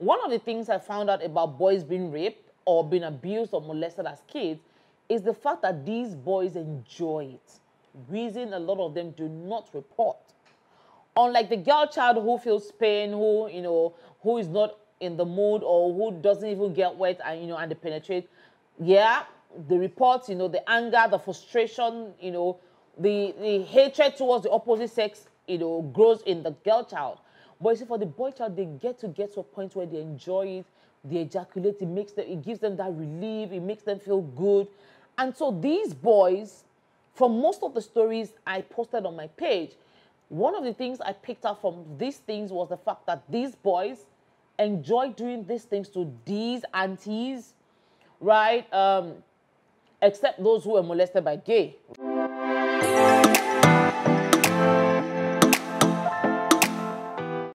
One of the things I found out about boys being raped or being abused or molested as kids is the fact that these boys enjoy it. Reason a lot of them do not report. Unlike the girl child who feels pain, who, you know, who is not in the mood or who doesn't even get wet and, you know, and they penetrate. Yeah, the reports, you know, the anger, the frustration, you know, the, the hatred towards the opposite sex, you know, grows in the girl child. But you see, for the boy child, they get to get to a point where they enjoy it, they ejaculate, it makes them, it gives them that relief, it makes them feel good. And so these boys, from most of the stories I posted on my page, one of the things I picked up from these things was the fact that these boys enjoy doing these things to these aunties, right? Um, except those who were molested by gay.